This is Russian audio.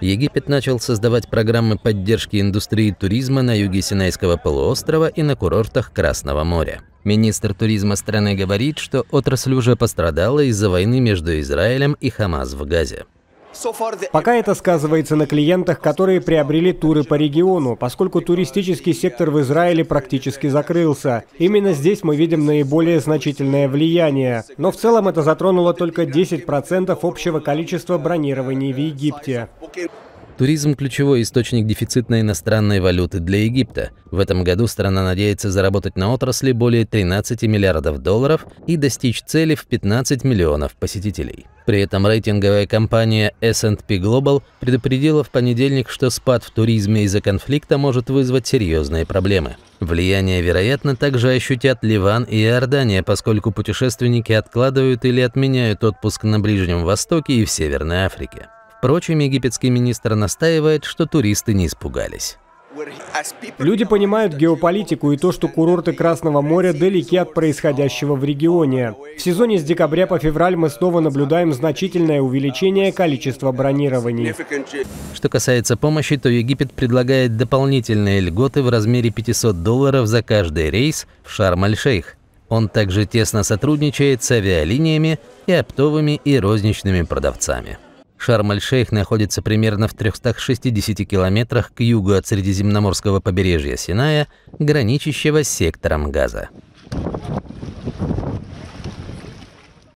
Египет начал создавать программы поддержки индустрии туризма на юге Синайского полуострова и на курортах Красного моря. Министр туризма страны говорит, что отрасль уже пострадала из-за войны между Израилем и Хамас в Газе. Пока это сказывается на клиентах, которые приобрели туры по региону, поскольку туристический сектор в Израиле практически закрылся. Именно здесь мы видим наиболее значительное влияние. Но в целом это затронуло только 10% общего количества бронирований в Египте. Туризм – ключевой источник дефицитной иностранной валюты для Египта. В этом году страна надеется заработать на отрасли более 13 миллиардов долларов и достичь цели в 15 миллионов посетителей. При этом рейтинговая компания S&P Global предупредила в понедельник, что спад в туризме из-за конфликта может вызвать серьезные проблемы. Влияние, вероятно, также ощутят Ливан и Иордания, поскольку путешественники откладывают или отменяют отпуск на Ближнем Востоке и в Северной Африке. Впрочем, египетский министр настаивает, что туристы не испугались. Люди понимают геополитику и то, что курорты Красного моря далеки от происходящего в регионе. В сезоне с декабря по февраль мы снова наблюдаем значительное увеличение количества бронирований. Что касается помощи, то Египет предлагает дополнительные льготы в размере 500 долларов за каждый рейс в Шарм-аль-Шейх. Он также тесно сотрудничает с авиалиниями и оптовыми и розничными продавцами. Шарм-эль-Шейх находится примерно в 360 километрах к югу от Средиземноморского побережья Синая, граничащего с сектором Газа.